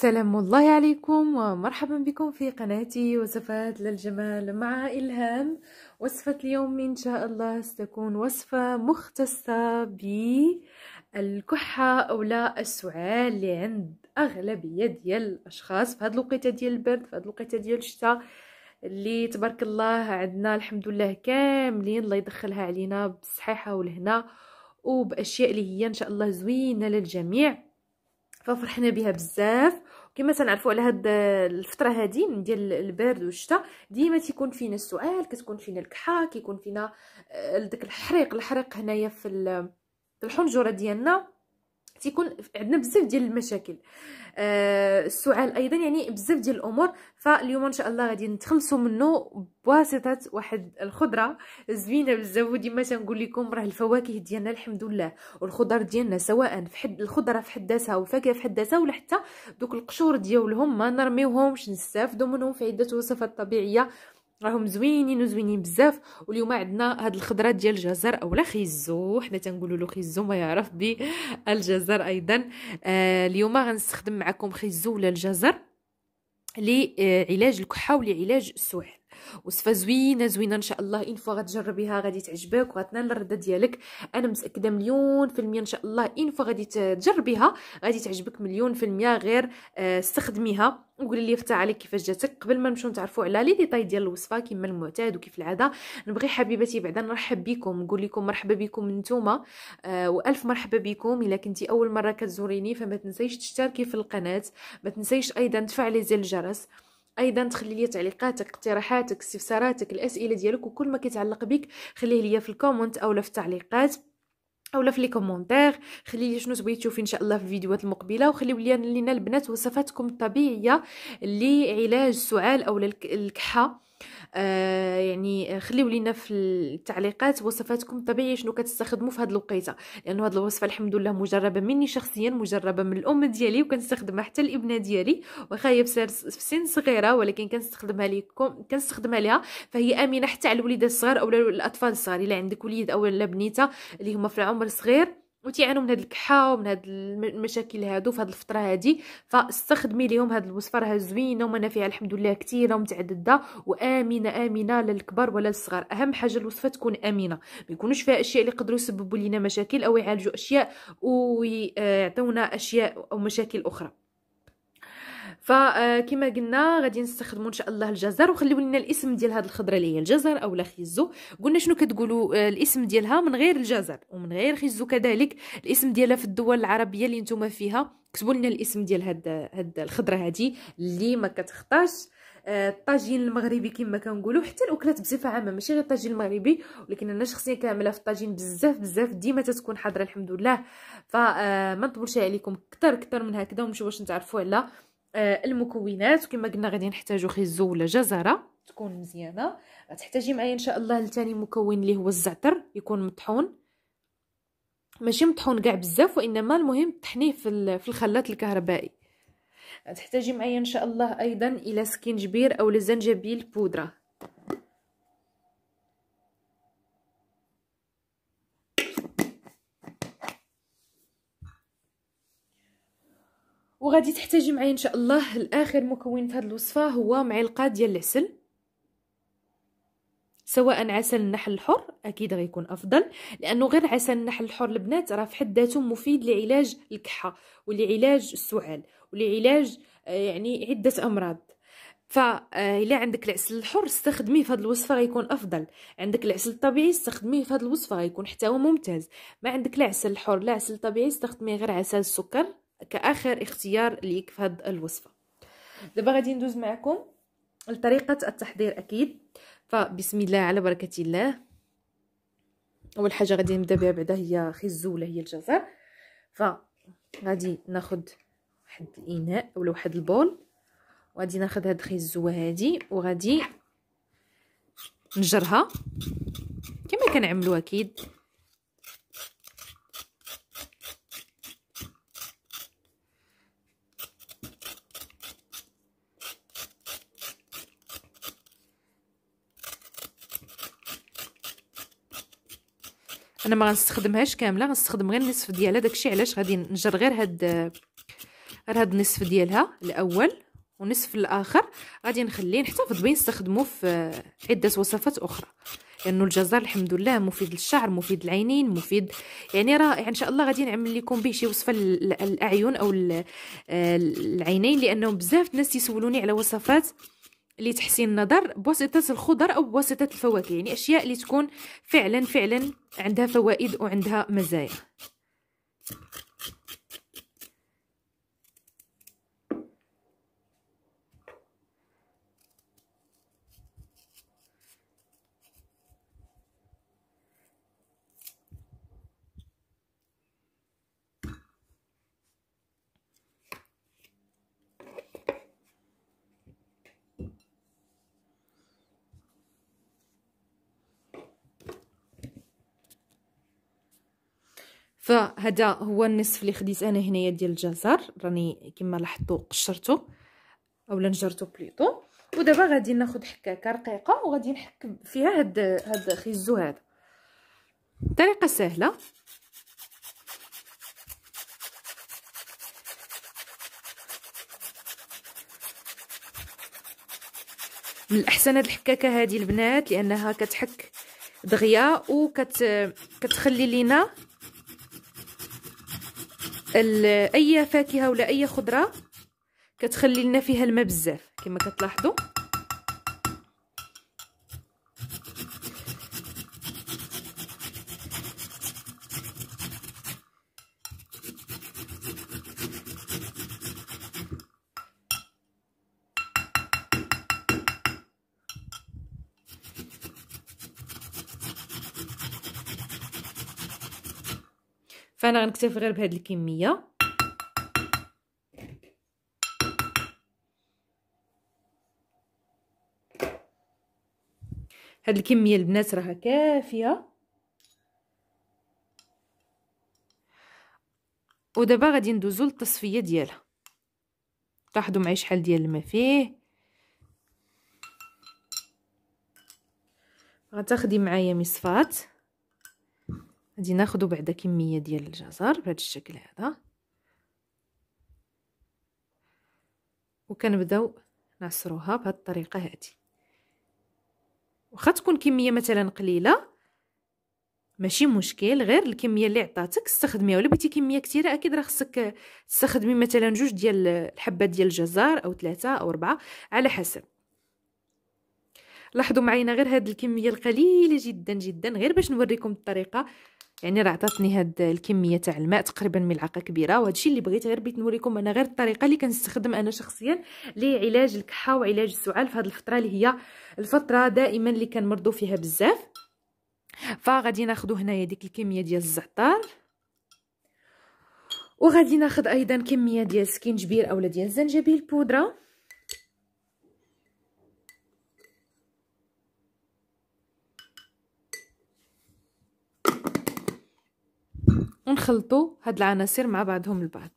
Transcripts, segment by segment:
سلام الله عليكم ومرحبا بكم في قناتي وصفات للجمال مع إلهام وصفة اليوم إن شاء الله ستكون وصفة مختصة بالكحة أو لا السعال اللي عند أغلبية ديال الأشخاص في هاد الوقيتة ديال البرد في هاد الوقيتة ديال الشتاء اللي تبارك الله عندنا الحمد لله كاملين الله يدخلها علينا بالصحيحة والهنا وبأشياء اللي هي إن شاء الله زوينة للجميع ففرحنا بها بزاف كما تنعرفوا على هاد الفتره هادي ديال البرد والشتاء ديما تيكون فينا السؤال كتكون فينا الكحه كيكون فينا آه، داك الحريق الحريق هنايا في الحنجره ديالنا تيكون عندنا بزاف ديال المشاكل آه السعال ايضا يعني بزاف ديال الامور فاليوم ان شاء الله غادي نتخلصوا منه بواسطه واحد الخضره زوينه بزاف وديما تنقول لكم راه الفواكه ديالنا الحمد لله والخضر ديالنا سواء في حد الخضره في حد ذاتها والفاكهه في حد ذاتها ولا حتى دوك القشور ديالهم ما نرميوهمش نستافدوا منهم في عده وصفات طبيعيه راهم زوينين وزوينين بزاف واليوم عندنا هاد الخضره ديال الجزر اولا خيزو حنا تنقولوا له خيزو ما يعرف بالجزر ايضا آه اليوم غنستخدم معكم خيزو ولا الجزر لعلاج الكحه ولعلاج السوعل وصفه زوينه زوينه ان شاء الله ان فوا غتجربيها غادي تعجبك وغتنال الرده ديالك انا متاكده مليون في الميه ان شاء الله ان فوا غادي تجربيها غادي تعجبك مليون في الميه غير آه، استخدميها وقولي لي فتا عليك كيفاش جاتك قبل ما نمشيو نتعرفوا على لي ديطاي ديال الوصفه كما المعتاد وكيف العاده نبغي حبيباتي بعدا نرحب بكم نقول لكم مرحبا بكم نتوما آه والف مرحبا بكم الا كنتي اول مره كتزوريني فما تنسيش تشتركي في القناه ما تنسيش ايضا تفعلي زر الجرس ايضا تخلي لي تعليقاتك اقتراحاتك استفساراتك الاسئله ديالك وكل ما كيتعلق بك خليه ليا في الكومنت اولا في التعليقات اولا في لي كومونتير خلي لي شنو تبغي تشوفي ان شاء الله في الفيديوهات المقبله وخليو لينا البنات وصفاتكم الطبيعيه لعلاج السعال او الكحه آه، يعني خليو لينا في التعليقات وصفاتكم الطبيعيه شنو كتستخدموا في هذه الوقيته لانه هذه الوصفه الحمد لله مجربه مني شخصيا مجربه من الام ديالي وكنستخدمها حتى الابنه ديالي واخا هي في سن صغيره ولكن كنستخدمها ليكم كنستخدمها لها فهي امنه حتى على الوليدات الصغار او الاطفال الصغار الا عندك وليد او بنيته اللي هما في العمر صغير وتيعانوا من هاد الكحه ومن هاد المشاكل هادو في هاد الفتره هادي فاستخدمي ليهم هاد الوصفه راها زوينه ومنافعها الحمد لله كثيره ومتعدده وامنه امنه لا للكبار ولا للصغار اهم حاجه الوصفه تكون امنه ما يكونوش فيها اشياء اللي يقدروا يسببوا لينا مشاكل او يعالجوا اشياء ويعطيونا اشياء او مشاكل اخرى فكما قلنا غادي نستخدموا ان شاء الله الجزر وخليو لنا الاسم ديال هذه الخضره اللي هي الجزر اولا خيزو قلنا شنو كتقولوا آه، الاسم ديالها من غير الجزر ومن غير خيزو كذلك الاسم ديالها في الدول العربيه اللي نتوما فيها كتبوا لنا الاسم ديال هاد هاد الخضره هذه اللي ما كتخطاش آه، الطاجين المغربي كما كنقولوا حتى الاكلات بصفه عامه ماشي غير الطاجين المغربي ولكن انا شخصيا كامله في الطاجين بزاف بزاف ديما تتكون حاضره الحمد لله فما آه، نطولش عليكم كثر كثر من هكذا ومشوا باش نتعرفوا على آه، المكونات وكما قلنا غادي نحتاجو خيزو ولا جزره تكون مزيانه غتحتاجي معايا ان شاء الله لثاني مكون اللي هو الزعتر يكون مطحون ماشي مطحون كاع بزاف وانما المهم طحنيه في في الخلاط الكهربائي تحتاجي معايا ان شاء الله ايضا الى سكينجبير او لزنجبيل بودره غادي تحتاجي معايا ان شاء الله الاخر مكون في هذه الوصفه هو معلقه ديال العسل سواء عسل النحل الحر اكيد غيكون افضل لانه غير عسل النحل الحر البنات راه في حد ذاته مفيد لعلاج الكحه ولعلاج السعال ولعلاج آه، يعني عده امراض فإلا عندك العسل الحر استخدميه في هذه الوصفه غيكون افضل عندك العسل الطبيعي استخدميه في هذه الوصفه غيكون حتى هو ممتاز ما عندك لا عسل الحر لا عسل طبيعي استخدمي غير عسل السكر كاخر اختيار ليك في هاد الوصفه دابا غادي ندوز معكم لطريقه التحضير اكيد فبسم الله على بركه الله اول حاجه غادي نبدا بها بعدا هي خزوله هي الجزر فغادي ناخذ واحد الاناء ولا واحد البول وغادي ناخذ هاد الخزوه هادي وغادي نجرها كما كنعملو اكيد انا ما غنستخدمهاش كامله غنستخدم غير النصف ديالها داكشي علاش غادي نجر غير هاد غير هاد النصف ديالها الاول ونصف الاخر غادي نخليه نحتفظ بيه نستخدمه في عده وصفات اخرى لانه يعني الجزر الحمد لله مفيد للشعر مفيد للعينين مفيد يعني رائع ان شاء الله غادي نعمل لكم به شي وصفه للاعين او آه، العينين لانه بزاف الناس يسولوني على وصفات لتحسين النظر بواسطة الخضر أو بواسطة الفواكه يعني أشياء اللي تكون فعلا فعلا عندها فوائد وعندها مزايا فهذا هو النصف اللي خديت انا هنايا ديال الجزر راني كما لاحظتوا قشرته اولا نجرته بليطو ودابا غادي ناخذ حكاكه رقيقه وغادي نحك فيها هاد هاد خيزو هذا طريقه سهله من الاحسن هاد الحكاكه هادي البنات لانها كتحك دغيا وكتخلي لينا اي فاكهه ولا اي خضره كتخلي لنا فيها الماء بزاف كما كتلاحظوا فانا غنكتفي غير بهاد الكميه هاد الكميه البنات راها كافيه ودابا غادي ندوزو للتصفيه ديالها لاحظوا معايا شحال ديال الماء فيه غتاخدي معايا مصفات غادي ناخذ بعدا كميه ديال الجزر بهذا الشكل هذا وكنبداو نعصروها بهذه الطريقه هذه واخا تكون كميه مثلا قليله ماشي مشكل غير الكميه اللي عطاتك استخدميها ولا بغيتي كميه كثيره اكيد راه خصك تستخدمي مثلا جوج ديال الحبات ديال الجزر او ثلاثه او اربعه على حسب لاحظوا معايا غير هاد الكميه القليله جدا جدا غير باش نوريكم الطريقه يعني راه عطاتني هاد الكميه تاع الماء تقريبا ملعقه كبيره وهادشي اللي بغيت غير بغيت نوريكم انا غير الطريقه اللي كنستخدم انا شخصيا لعلاج الكحه وعلاج السعال في هاد الفتره اللي هي الفتره دائما اللي كنمرضوا فيها بزاف فغادي ناخذ هنايا ديك الكميه ديال الزعتر وغادي ناخذ ايضا كميه ديال سكينجبير اولا ديال الزنجبيل بودره ونخلطوا هاد العناصر مع بعضهم البعض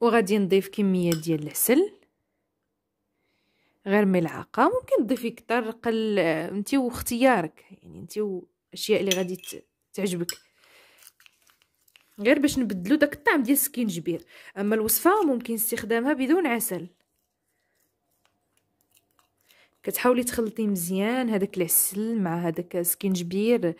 وغادي نضيف كميه ديال العسل غير ملعقه ممكن تضيفي كتر قل انت واختيارك يعني انت واشياء اللي غادي تعجبك غير باش نبدلو داك الطعم ديال السكينجبير اما الوصفه ممكن استخدامها بدون عسل كتحاولي تخلطي مزيان هذاك العسل مع هذاك السكينجبير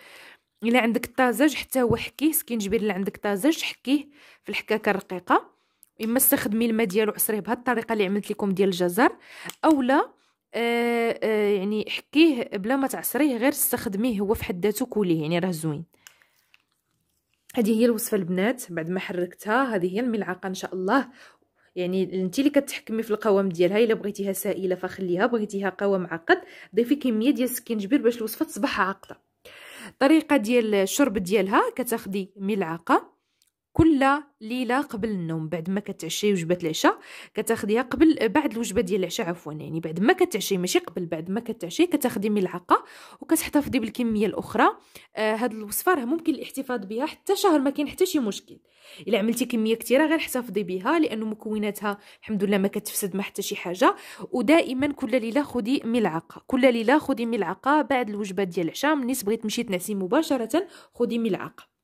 الا عندك الطازج حتى هو حكيه السكينجبير اللي عندك طازج حكيه في الحكاكه الرقيقه اما استخدمي الماء ديالو عصريه بهذه الطريقه اللي عملت لكم ديال الجزر اولا آه آه يعني حكيه بلا ما تعصريه غير استخدميه هو في حد ذاته كوليه يعني راه زوين هذه هي الوصفه البنات بعد ما حركتها هذه هي الملعقه ان شاء الله يعني انت اللي كتحكمي في القوام ديالها الا بغيتيها سائله فخليها بغيتيها قوام عقد ضيفي كميه ديال السكينجبير باش الوصفه تصبح عاقده الطريقه ديال الشرب ديالها كتاخدي ملعقه كل ليله قبل النوم بعد ما كتعشي وجبه العشاء كتاخديها قبل بعد الوجبه ديال العشاء عفوا يعني بعد ما كتعشي ماشي قبل بعد ما كتعشي كتاخدي ملعقه وكتحتفظي بالكميه الاخرى آه هاد الوصفه راه ممكن الاحتفاظ بها حتى شهر ما كاين حتى شي مشكل الا عملتي كميه كثيره غير احتفظي بها لانه مكوناتها الحمد لله ما كتفسد ما حتى شي حاجه ودائما كل ليله خدي ملعقه كل ليله خدي ملعقه بعد الوجبه ديال العشاء ملي بغيتي تمشي تنعسي مباشره خدي ملعقه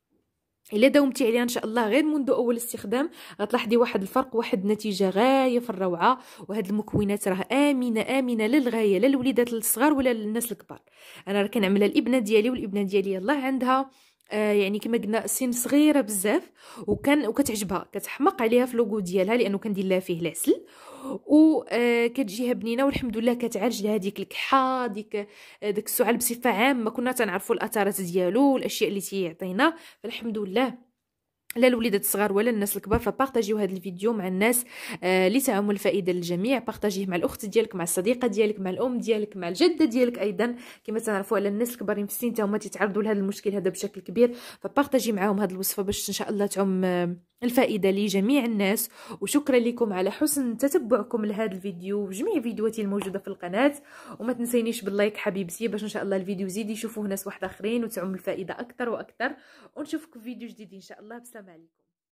الا داومتي عليها ان شاء الله غير منذ اول استخدام غتلاحظي واحد الفرق واحد النتيجه غايه في الروعه وهاد المكونات راه امنه امنه للغايه للوليدات الصغار ولا للناس الكبار انا راه كنعملها الابنه ديالي والابنه ديالي الله عندها آه يعني كما قلنا سن صغيره بزاف وكان وكتعجبها كتحمق عليها في لوغو ديالها لانه كندير لها فيه العسل وكتجيها آه، بنينه والحمد لله كتعالج لها ديك الكحه ديك آه، داك السعال بصفه عامه كنا تنعرفوا الاثارات ديالو والاشياء اللي تيعطينا فالحمد لله لا الوليدات الصغار ولا الناس الكبار فبارطاجيو هذا الفيديو مع الناس آه لتعم الفائده للجميع بارطاجيه مع الاخت ديالك مع الصديقه ديالك مع الام ديالك مع الجده ديالك ايضا كما تعرفوا على الناس الكبارين في السن حتى هما تيتعرضوا لهذا المشكل هذا بشكل كبير فبارطاجي معاهم هذه الوصفه باش ان شاء الله تعم آه، الفائدة لجميع الناس وشكرا لكم على حسن تتبعكم لهذا الفيديو وجميع فيديوهاتي الموجودة في القناة وما تنسينيش باللايك حبيبتي باش ان شاء الله الفيديو يزيد يشوفوه ناس واحد اخرين وتعم الفائدة اكثر واكثر ونشوفكم في فيديو جديد ان شاء الله بسلام عليكم